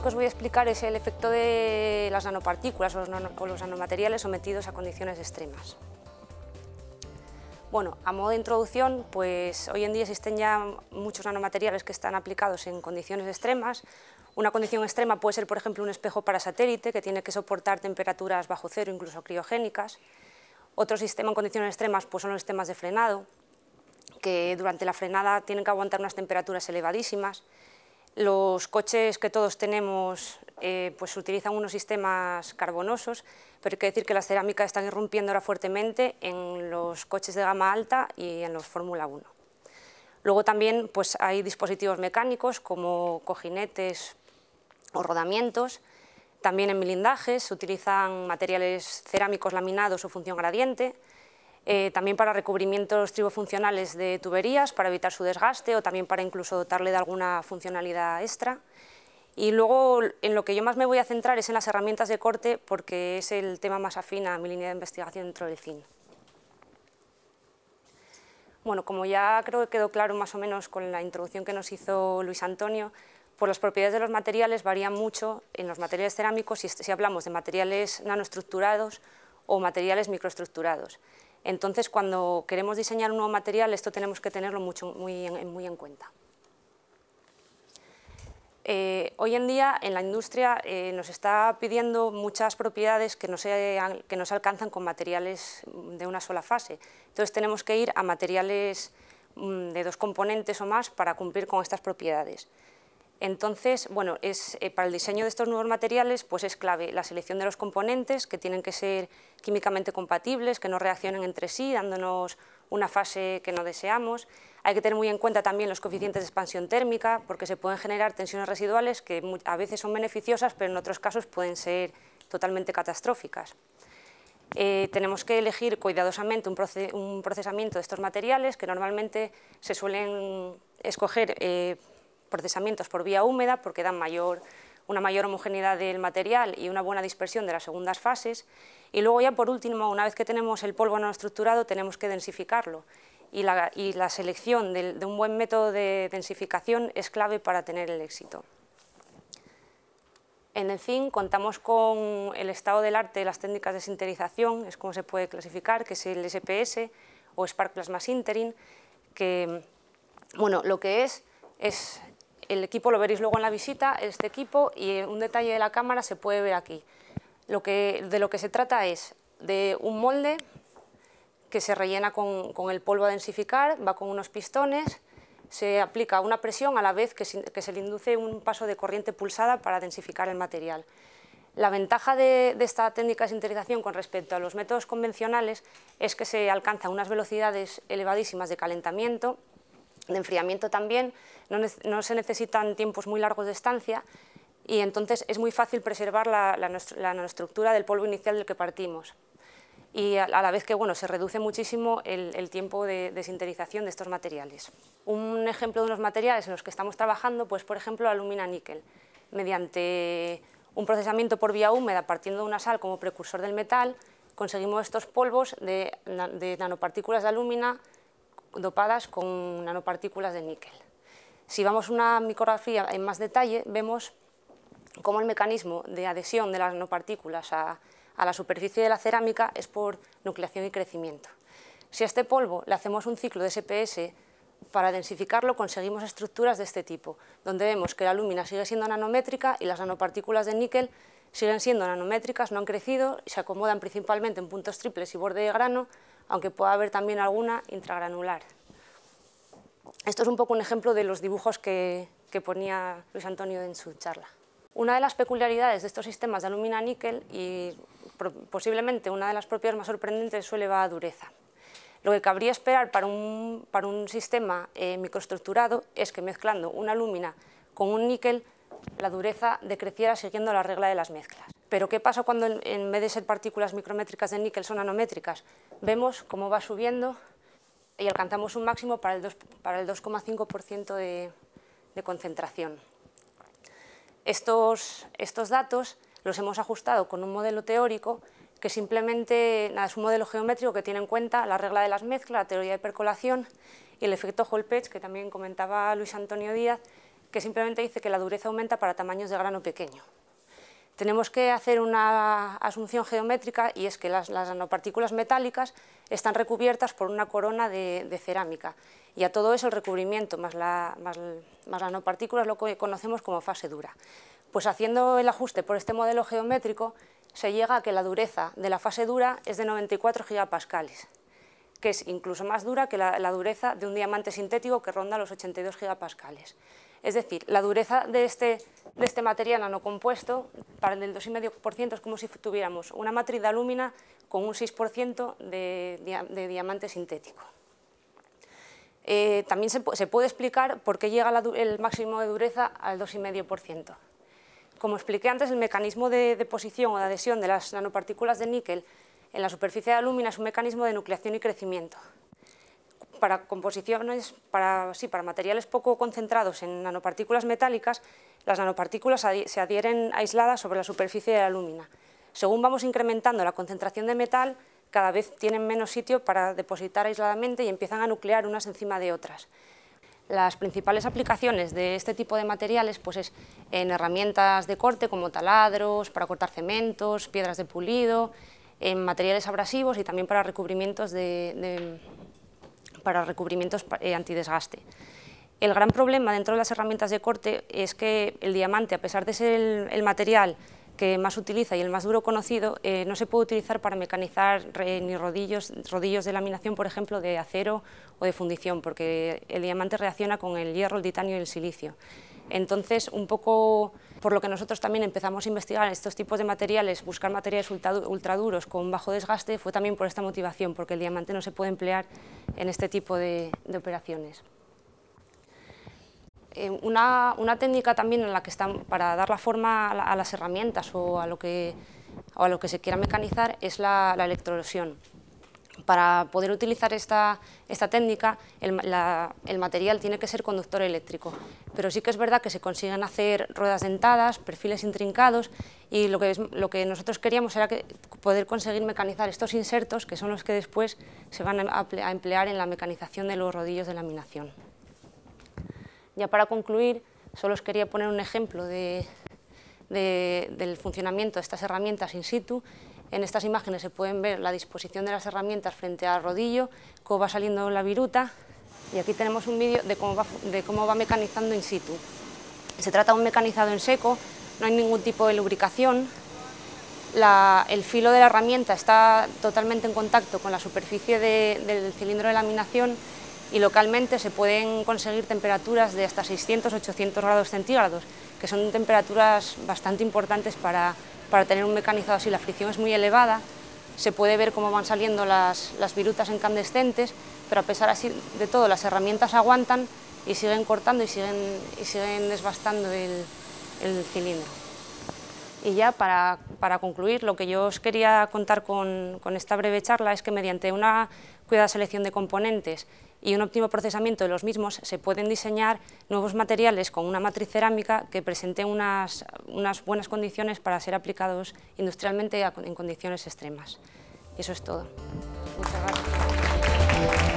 que os voy a explicar es el efecto de las nanopartículas o los, nanomateriales sometidos a condiciones extremas. Bueno, a modo de introducción, pues hoy en día existen ya muchos nanomateriales que están aplicados en condiciones extremas. Una condición extrema puede ser, por ejemplo, un espejo para satélite que tiene que soportar temperaturas bajo cero, incluso criogénicas. Otro sistema en condiciones extremas pues son los sistemas de frenado, que durante la frenada tienen que aguantar unas temperaturas elevadísimas. Los coches que todos tenemos eh, pues utilizan unos sistemas carbonosos, pero hay que decir que las cerámicas están irrumpiendo ahora fuertemente en los coches de gama alta y en los Fórmula 1. Luego también pues, hay dispositivos mecánicos como cojinetes o rodamientos, también en blindajes se utilizan materiales cerámicos laminados o función gradiente, eh, también para recubrimientos tribofuncionales de tuberías, para evitar su desgaste o también para incluso dotarle de alguna funcionalidad extra. Y luego en lo que yo más me voy a centrar es en las herramientas de corte porque es el tema más afín a mi línea de investigación dentro del CIN. Bueno, como ya creo que quedó claro más o menos con la introducción que nos hizo Luis Antonio, pues las propiedades de los materiales varían mucho en los materiales cerámicos si, si hablamos de materiales nanoestructurados o materiales microestructurados. Entonces, cuando queremos diseñar un nuevo material, esto tenemos que tenerlo muy, en cuenta. Eh, hoy en día en la industria eh, nos está pidiendo muchas propiedades que no, se, alcanzan con materiales de una sola fase. Entonces tenemos que ir a materiales mm, de dos componentes o más para cumplir con estas propiedades. Entonces, bueno, es, eh, para el diseño de estos nuevos materiales pues es clave la selección de los componentes que tienen que ser químicamente compatibles, que no reaccionen entre sí, dándonos una fase que no deseamos. Hay que tener muy en cuenta también los coeficientes de expansión térmica, porque se pueden generar tensiones residuales que a veces son beneficiosas, pero en otros casos pueden ser totalmente catastróficas. Eh, tenemos que elegir cuidadosamente un, procesamiento de estos materiales, que normalmente se suelen escoger eh, procesamientos por vía húmeda porque dan mayor, una mayor homogeneidad del material y una buena dispersión de las segundas fases. Y luego ya por último, una vez que tenemos el polvo no estructurado, tenemos que densificarlo. Y la, y la selección de, un buen método de densificación es clave para tener el éxito. En el fin contamos con el estado del arte de las técnicas de sinterización, es como se puede clasificar, que es el SPS o Spark Plasma Sintering, que bueno, lo que es es el equipo lo veréis luego en la visita, este equipo, y un detalle de la cámara se puede ver aquí. Lo que, de lo que se trata es de un molde que se rellena con, el polvo a densificar, va con unos pistones, se aplica una presión a la vez que se, le induce un paso de corriente pulsada para densificar el material. La ventaja de, de, esta técnica de sinterización con respecto a los métodos convencionales es que se alcanza unas velocidades elevadísimas de calentamiento de enfriamiento también, no, se necesitan tiempos muy largos de estancia y entonces es muy fácil preservar la, la, nanoestructura del polvo inicial del que partimos. Y a, la vez que bueno, se reduce muchísimo el, tiempo de, desinterización de estos materiales. Un ejemplo de unos materiales en los que estamos trabajando, pues por ejemplo alumina-níquel, mediante un procesamiento por vía húmeda partiendo de una sal como precursor del metal, conseguimos estos polvos de, de nanopartículas de alumina dopadas con nanopartículas de níquel. Si vamos a una micrografía en más detalle, vemos cómo el mecanismo de adhesión de las nanopartículas a, la superficie de la cerámica es por nucleación y crecimiento. Si a este polvo le hacemos un ciclo de SPS, para densificarlo conseguimos estructuras de este tipo, donde vemos que la lúmina sigue siendo nanométrica y las nanopartículas de níquel siguen siendo nanométricas, no han crecido y se acomodan principalmente en puntos triples y borde de grano, aunque pueda haber también alguna intragranular. Esto es un poco un ejemplo de los dibujos que, ponía Luis Antonio en su charla. Una de las peculiaridades de estos sistemas de alumina-níquel y posiblemente una de las propias más sorprendentes es su elevada dureza. Lo que cabría esperar para un, un sistema eh, microestructurado es que mezclando una alumina con un níquel la dureza decreciera siguiendo la regla de las mezclas. Pero ¿qué pasa cuando en, vez de ser partículas micrométricas de níquel son nanométricas? Vemos cómo va subiendo y alcanzamos un máximo para el 2,5% de, concentración. Estos, datos los hemos ajustado con un modelo teórico que simplemente es un modelo geométrico que tiene en cuenta la regla de las mezclas, la teoría de percolación y el efecto Holpech que también comentaba Luis Antonio Díaz, que simplemente dice que la dureza aumenta para tamaños de grano pequeño. Tenemos que hacer una asunción geométrica y es que las, nanopartículas metálicas están recubiertas por una corona de, cerámica y a todo eso el recubrimiento más, las nanopartículas lo que conocemos como fase dura. Pues haciendo el ajuste por este modelo geométrico se llega a que la dureza de la fase dura es de 94 gigapascales, que es incluso más dura que la, la dureza de un diamante sintético que ronda los 82 gigapascales. Es decir, la dureza de este, este material nanocompuesto para el del 2,5% es como si tuviéramos una matriz de alúmina con un 6% de, diamante sintético. Eh, también se, puede explicar por qué llega el máximo de dureza al 2,5%. Como expliqué antes, el mecanismo de deposición o de adhesión de las nanopartículas de níquel en la superficie de alúmina es un mecanismo de nucleación y crecimiento para composiciones, para, sí, para materiales poco concentrados en nanopartículas metálicas, las nanopartículas se adhieren aisladas sobre la superficie de la lúmina. Según vamos incrementando la concentración de metal, cada vez tienen menos sitio para depositar aisladamente y empiezan a nuclear unas encima de otras. Las principales aplicaciones de este tipo de materiales pues es en herramientas de corte como taladros, para cortar cementos, piedras de pulido, en materiales abrasivos y también para recubrimientos de para recubrimientos eh, antidesgaste. El gran problema dentro de las herramientas de corte es que el diamante, a pesar de ser el, material que más utiliza y el más duro conocido, eh, no se puede utilizar para mecanizar ni rodillos, rodillos de laminación, por ejemplo, de acero o de fundición, porque el diamante reacciona con el hierro, el titanio y el silicio. Entonces, un poco por lo que nosotros también empezamos a investigar estos tipos de materiales, buscar materiales ultraduros con bajo desgaste, fue también por esta motivación, porque el diamante no se puede emplear en este tipo de, operaciones. Eh, una, técnica también en la que están, para dar la forma a, las herramientas o a, lo que, se quiera mecanizar es la, la para poder utilizar esta, técnica, el, material tiene que ser conductor eléctrico, pero sí que es verdad que se consiguen hacer ruedas dentadas, perfiles intrincados, y lo que, nosotros queríamos era poder conseguir mecanizar estos insertos, que son los que después se van a, emplear en la mecanización de los rodillos de laminación. Ya para concluir, solo os quería poner un ejemplo del funcionamiento de estas herramientas in situ en estas imágenes se pueden ver la disposición de las herramientas frente al rodillo, cómo va saliendo la viruta y aquí tenemos un vídeo de, cómo va, mecanizando in situ. Se trata de un mecanizado en seco, no hay ningún tipo de lubricación, el filo de la herramienta está totalmente en contacto con la superficie del cilindro de laminación y localmente se pueden conseguir temperaturas de hasta 600-800 grados centígrados, que son temperaturas bastante importantes para para tener un mecanizado así la fricción es muy elevada, se puede ver cómo van saliendo las, virutas incandescentes, pero a pesar así de todo las herramientas aguantan y siguen cortando y siguen, y siguen desbastando el cilindro. Y ya para, para, concluir, lo que yo os quería contar con, con, esta breve charla es que mediante una cuidada selección de componentes y un óptimo procesamiento de los mismos se pueden diseñar nuevos materiales con una matriz cerámica que presente unas, unas buenas condiciones para ser aplicados industrialmente en condiciones extremas. Eso es todo. Muchas gracias.